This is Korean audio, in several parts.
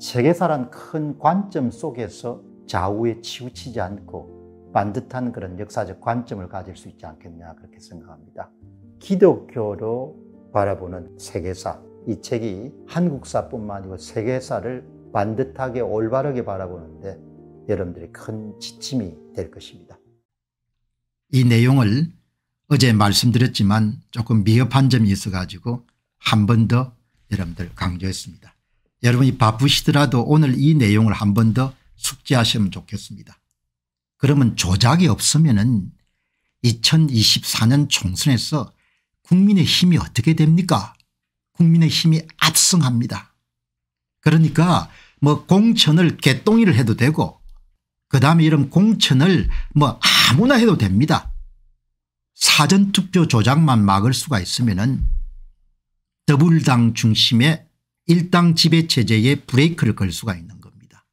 세계사란 큰 관점 속에서 좌우에 치우치지 않고 반듯한 그런 역사적 관점을 가질 수 있지 않겠냐 그렇게 생각합니다. 기독교로 바라보는 세계사 이 책이 한국사뿐만 아니고 세계사를 반듯하게 올바르게 바라보는데 여러분들이 큰 지침이 될 것입니다. 이 내용을 어제 말씀드렸지만 조금 미흡한 점이 있어 가지고 한 번 더 여러분들 강조했습니다. 여러분이 바쁘시더라도 오늘 이 내용을 한 번 더 숙지하시면 좋겠습니다. 그러면 조작이 없으면 은 2024년 총선에서 국민의 힘이 어떻게 됩니까 국민의 힘이 압승합니다. 그러니까 뭐 공천을 개똥이를 해도 되고 그다음에 이런 공천을 뭐 아무나 해도 됩니다. 사전투표 조작만 막을 수가 있으면 은 더불당 중심의 일당 지배체제의 브레이크를 걸 수가 있는 겁니다.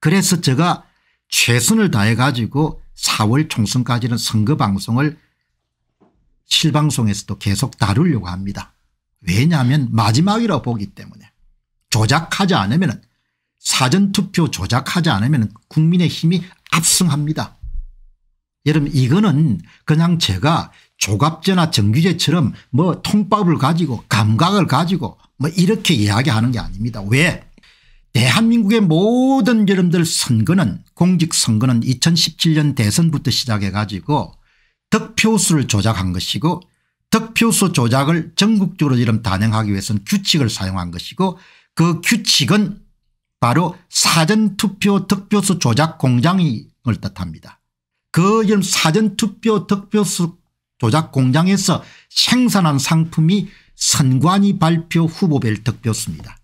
그래서 제가 최선을 다해 가지고 4월 총선까지는 선거 방송을 실방송에서도 계속 다루려고 합니다. 왜냐하면 마지막이라 보기 때문에 조작하지 않으면 사전투표 조작하지 않으면 국민의 힘이 압승합니다. 여러분 이거는 그냥 제가 조갑제나 정규제처럼 뭐 통밥을 가지고 감각을 가지고 뭐 이렇게 이야기하는 게 아닙니다. 왜 대한민국의 모든 여러분들 선거는 공직선거는 2017년 대선부터 시작해 가지고 득표수를 조작한 것이고 득표수 조작을 전국적으로 지금 단행하기 위해서는 규칙을 사용한 것이고 그 규칙은 바로 사전투표 득표수 조작 공장을 뜻합니다. 그 사전투표 득표수 조작 공장에서 생산한 상품이 선관위 발표 후보별 득표수입니다.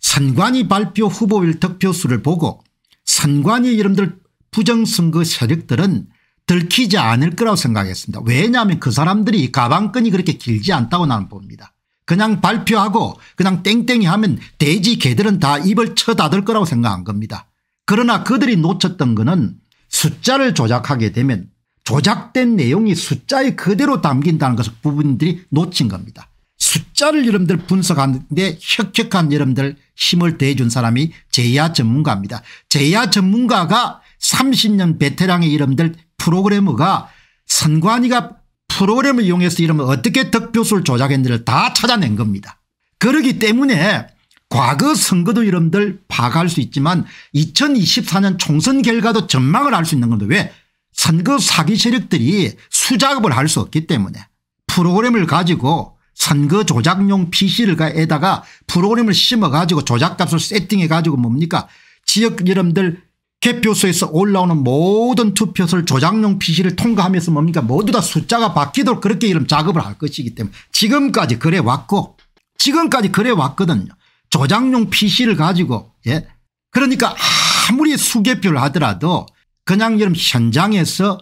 선관위 발표 후보별 득표수를 보고 선관위 이름들 부정선거 그 세력들은 들키지 않을 거라고 생각했습니다. 왜냐하면 그 사람들이 가방끈이 그렇게 길지 않다고 나는 봅니다. 그냥 발표하고 그냥 땡땡이 하면 돼지 개들은 다 입을 쳐다들 거라고 생각한 겁니다. 그러나 그들이 놓쳤던 거는 숫자를 조작하게 되면 조작된 내용이 숫자에 그대로 담긴다는 것을 부분들이 놓친 겁니다. 숫자를 여러분들 분석하는데 혁혁한 여러분들 힘을 대준 사람이 제야 전문가입니다. 제야 전문가가 30년 베테랑의 여러분들 프로그래머가 선관위가 프로그램을 이용해서 이러면 어떻게 득표수를 조작했는지를 다 찾아낸 겁니다. 그러기 때문에 과거 선거도 여러분들 파악할 수 있지만 2024년 총선 결과도 전망을 할 수 있는 건데 왜 선거 그 사기 세력들이 수작업을 할 수 없기 때문에 프로그램을 가지고 선거 그 조작용 PC에다가 프로그램을 심어가지고 조작값을 세팅해가지고 뭡니까 지역 이름들 개표소에서 올라오는 모든 투표소를 조작용 PC를 통과하면서 뭡니까 모두 다 숫자가 바뀌도록 그렇게 이름 작업을 할 것이기 때문에 지금까지 그래 왔고 지금까지 그래 왔거든요. 조작용 PC를 가지고 예 그러니까 아무리 수개표를 하더라도 그냥 여러분 현장에서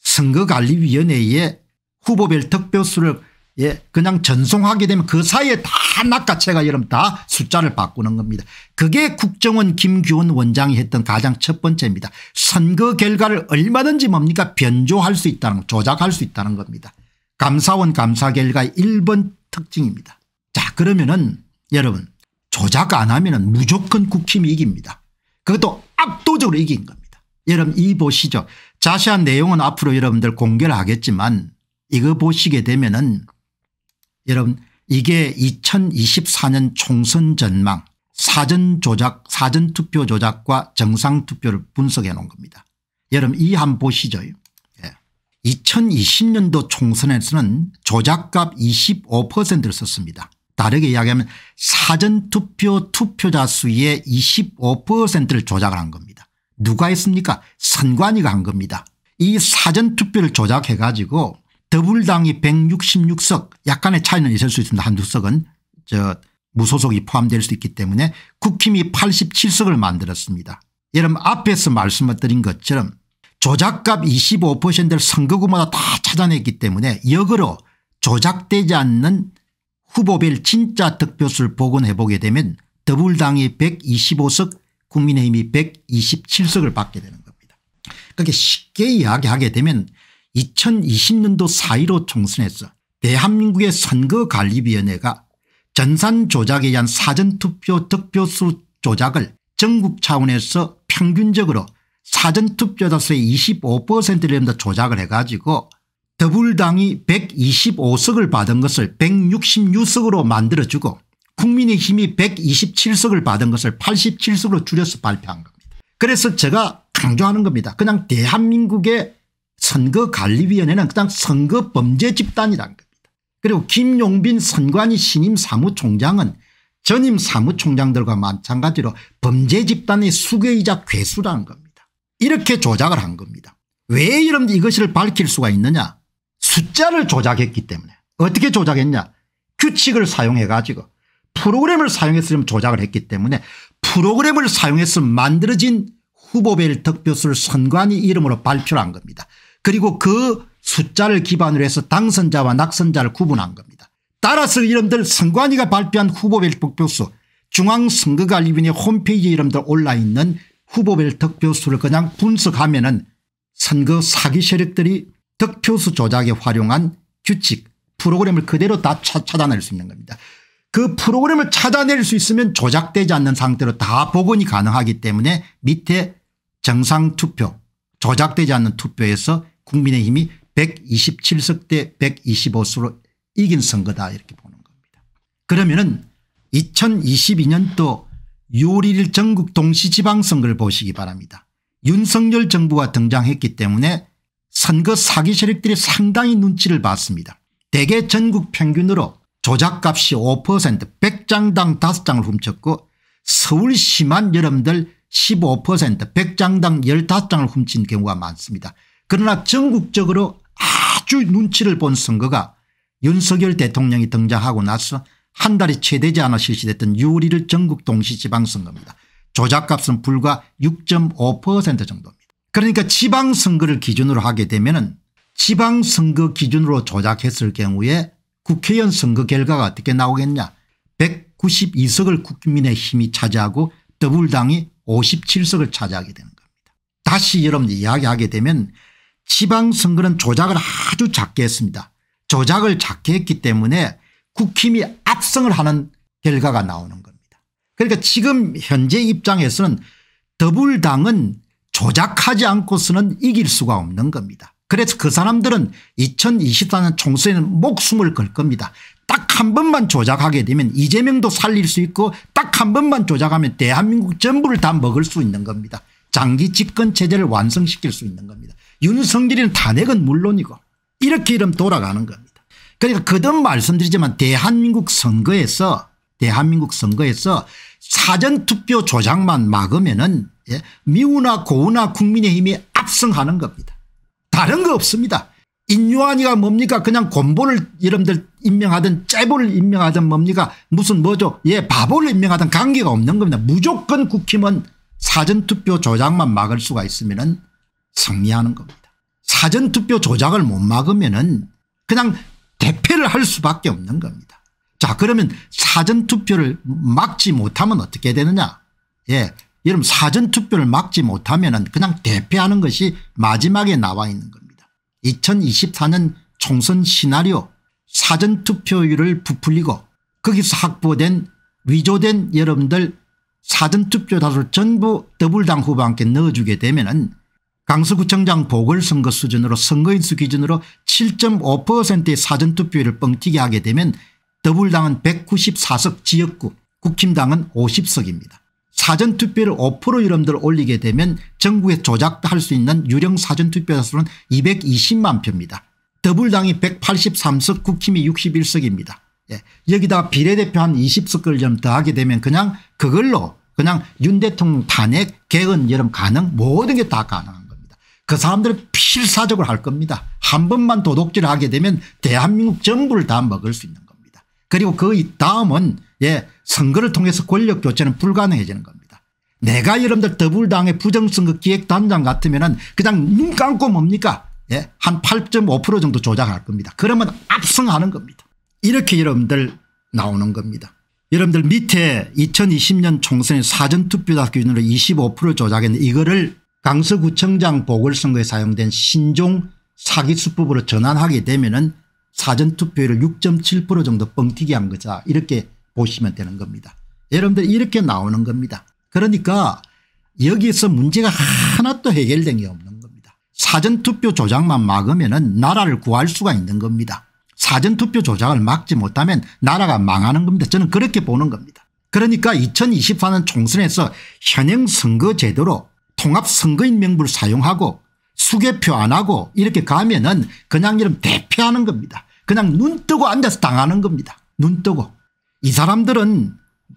선거관리위원회에 후보별 특별수를 예, 그냥 전송하게 되면 그 사이에 다 낚아채가 여러분 다 숫자를 바꾸는 겁니다. 그게 국정원 김규원 원장이 했던 가장 첫 번째입니다. 선거 결과를 얼마든지 뭡니까 변조할 수 있다는 조작할 수 있다는 겁니다. 감사원 감사 결과의 1번 특징입니다. 자 그러면은 여러분 조작 안 하면은 무조건 국힘이 이깁니다. 그것도 압도적으로 이긴 겁니다. 여러분 이 보시죠. 자세한 내용은 앞으로 여러분들 공개를 하겠지만 이거 보시게 되면은 여러분 이게 2024년 총선 전망 사전 조작 사전투표 조작과 정상투표를 분석해 놓은 겁니다. 여러분 이 한 보시죠. 2020년도 예. 총선에서는 조작값 25%를 썼습니다. 다르게 이야기하면 사전투표 투표자 수의 25%를 조작을 한 겁니다. 누가 했습니까 선관위가 한 겁니다. 이 사전투표를 조작해 가지고 더불당이 166석 약간의 차이는 있을 수 있습니다. 한두 석은 저 무소속이 포함될 수 있기 때문에 국힘이 87석을 만들었습니다. 여러분 앞에서 말씀드린 것처럼 조작값 25%를 선거구마다 다 찾아냈기 때문에 역으로 조작되지 않는 후보별 진짜 득표수를 복원해보게 되면 더불당이 125석 국민의힘이 127석을 받게 되는 겁니다. 그렇게 쉽게 이야기하게 되면 2020년도 4.15 총선에서 대한민국의 선거관리위원회가 전산 조작에 의한 사전투표 득표수 조작을 전국 차원에서 평균적으로 사전투표자수의 25%를 넘다 조작을 해가지고 더불당이 125석을 받은 것을 166석으로 만들어주고 국민의힘이 127석을 받은 것을 87석으로 줄여서 발표한 겁니다. 그래서 제가 강조하는 겁니다. 그냥 대한민국의 선거관리위원회는 그냥 선거범죄 집단이란 겁니다. 그리고 김용빈 선관위 신임 사무총장은 전임 사무총장들과 마찬가지로 범죄 집단의 수괴이자 괴수라는 겁니다. 이렇게 조작을 한 겁니다. 왜 이런 이것을 밝힐 수가 있느냐 숫자를 조작했기 때문에 어떻게 조작했냐 규칙을 사용해 가지고 프로그램을 사용했으면 조작을 했기 때문에 프로그램을 사용해서 만들어진 후보벨 득표수를 선관위 이름으로 발표를 한 겁니다. 그리고 그 숫자를 기반으로 해서 당선자와 낙선자를 구분한 겁니다. 따라서 이름들 선관위가 발표한 후보벨 득표수 중앙선거관리위원회 홈페이지 이름들 올라있는 후보벨 득표수를 그냥 분석하면 은 선거 사기 세력들이 득표수 조작에 활용한 규칙 프로그램을 그대로 다 찾아낼 수 있는 겁니다. 그 프로그램을 찾아낼 수 있으면 조작되지 않는 상태로 다 복원이 가능하기 때문에 밑에 정상투표 조작되지 않는 투표에서 국민의힘이 127석 대1 2 5석으로 이긴 선거다 이렇게 보는 겁니다. 그러면 은 2022년도 6월 1일 전국 동시지방선거를 보시기 바랍니다. 윤석열 정부가 등장했기 때문에 선거 사기 세력들이 상당히 눈치를 봤습니다. 대개 전국 평균으로 조작값이 5% 100장당 5장을 훔쳤고 서울 시만 여러분들 15% 100장당 15장을 훔친 경우가 많습니다. 그러나 전국적으로 아주 눈치를 본 선거가 윤석열 대통령이 등장하고 나서 한 달이 채 되지 않아 실시됐던 6월 1일 전국 동시지방선거입니다. 조작값은 불과 6.5% 정도입니다. 그러니까 지방선거를 기준으로 하게 되면 은 지방선거 기준으로 조작했을 경우에 국회의원 선거 결과가 어떻게 나오겠냐 192석을 국민의힘이 차지하고 더불당이 57석을 차지하게 되는 겁니다. 다시 여러분 이야기하게 되면 지방선거는 조작을 아주 작게 했습니다. 조작을 작게 했기 때문에 국힘이 압승을 하는 결과가 나오는 겁니다. 그러니까 지금 현재 입장에서는 더불당은 조작하지 않고서는 이길 수가 없는 겁니다. 그래서 그 사람들은 2024년 총선에는 목숨을 걸 겁니다. 딱 한 번만 조작하게 되면 이재명도 살릴 수 있고 딱 한 번만 조작하면 대한민국 전부를 다 먹을 수 있는 겁니다. 장기 집권체제를 완성시킬 수 있는 겁니다. 윤석열이는 탄핵은 물론이고 이렇게 이름 돌아가는 겁니다. 그러니까 그든 말씀드리지만 대한민국 선거에서 대한민국 선거에서 사전투표 조작만 막으면 은 예, 미우나 고우나 국민의힘이 압승하는 겁니다. 다른 거 없습니다. 인요한이가 뭡니까 그냥 곤보를 여러분들 임명하든 째보를 임명하든 뭡니까 무슨 뭐죠 예 바보를 임명하든 관계가 없는 겁니다. 무조건 국힘은 사전투표 조작만 막을 수가 있으면 승리하는 겁니다. 사전투표 조작을 못 막으면 은 그냥 대패를 할 수밖에 없는 겁니다. 자 그러면 사전투표를 막지 못하면 어떻게 되느냐 예 여러분 사전투표를 막지 못하면 그냥 대패하는 것이 마지막에 나와 있는 겁니다. 2024년 총선 시나리오 사전투표율을 부풀리고 거기서 확보된 위조된 여러분들 사전투표다수를 전부 더블당 후보한테 넣어주게 되면 은 강서구청장 보궐선거 수준으로 선거인수 기준으로 7.5%의 사전투표율을 뻥튀기 하게 되면 더블당은 194석 지역구 국힘당은 50석입니다. 사전투표를 5% 이름들 올리게 되면 전국에 조작할 수 있는 유령 사전투표 자 수는 220만 표입니다. 더불당이 183석 국힘이 61석입니다. 예. 여기다가 비례대표 한 20석을 좀 더하게 되면 그냥 그걸로 그냥 윤 대통령 탄핵 개헌 여름 가능 모든 게 다 가능한 겁니다. 그 사람들은 필사적으로 할 겁니다. 한 번만 도둑질 을 하게 되면 대한민국 정부를 다 먹을 수 있는 겁니다. 그리고 그 다음은 예, 선거를 통해서 권력 교체는 불가능해지는 겁니다. 내가 여러분들 더불당의 부정선거 기획단장 같으면 그냥 눈 감고 뭡니까 예, 한 8.5% 정도 조작할 겁니다. 그러면 압승하는 겁니다. 이렇게 여러분들 나오는 겁니다. 여러분들 밑에 2020년 총선의 사전투표자 기준으로 25% 조작했는데 이거를 강서구청장 보궐선거에 사용된 신종 사기수법으로 전환하게 되면 은 사전투표율 6.7% 정도 뻥튀기 한거죠 이렇게 보시면 되는 겁니다. 여러분들 이렇게 나오는 겁니다. 그러니까 여기서 에 문제가 하나도 해결된 게 없는 겁니다. 사전투표 조작만 막으면 은 나라를 구할 수가 있는 겁니다. 사전투표 조작을 막지 못하면 나라가 망하는 겁니다. 저는 그렇게 보는 겁니다. 그러니까 2024년 총선에서 현행 선거 제도로 통합선거인 명부를 사용하고 수개표 안 하고 이렇게 가면 은 그냥 이름 대표하는 겁니다. 그냥 눈 뜨고 앉아서 당하는 겁니다. 눈 뜨고. 이 사람들은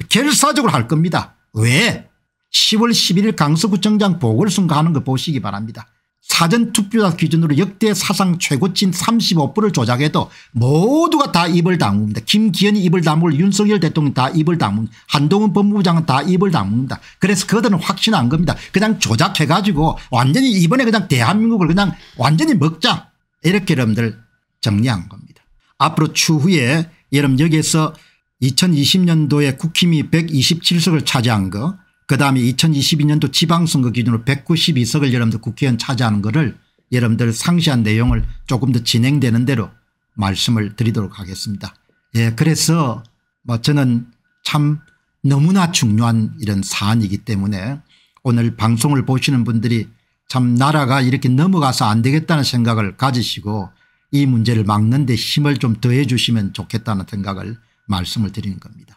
결사적으로 할 겁니다. 왜? 10월 11일 강서구청장 보궐선거하는 거 보시기 바랍니다. 사전투표자 기준으로 역대 사상 최고치인 35%를 조작해도 모두가 다 입을 다뭅니다. 김기현이 입을 담물 윤석열 대통령 이다 입을 담뭅니다 한동훈 법무부 장은다 입을 다뭅니다. 그래서 그들은 확신한 겁니다. 그냥 조작해 가지고 완전히 이번에 그냥 대한민국을 그냥 완전히 먹자 이렇게 여러분들 정리한 겁니다. 앞으로 추후에 여러분 여기에서 2020년도에 국힘이 127석을 차지한 거 그다음에 2022년도 지방선거 기준으로 192석을 여러분들 국회의원 차지하는 거를 여러분들 상시한 내용을 조금 더 진행되는 대로 말씀을 드리도록 하겠습니다. 예, 그래서 뭐 저는 참 너무나 중요한 이런 사안이기 때문에 오늘 방송을 보시는 분들이 참 나라가 이렇게 넘어가서 안 되겠다는 생각을 가지시고 이 문제를 막는 데 힘을 좀 더해 주시면 좋겠다는 생각을 말씀을 드리는 겁니다.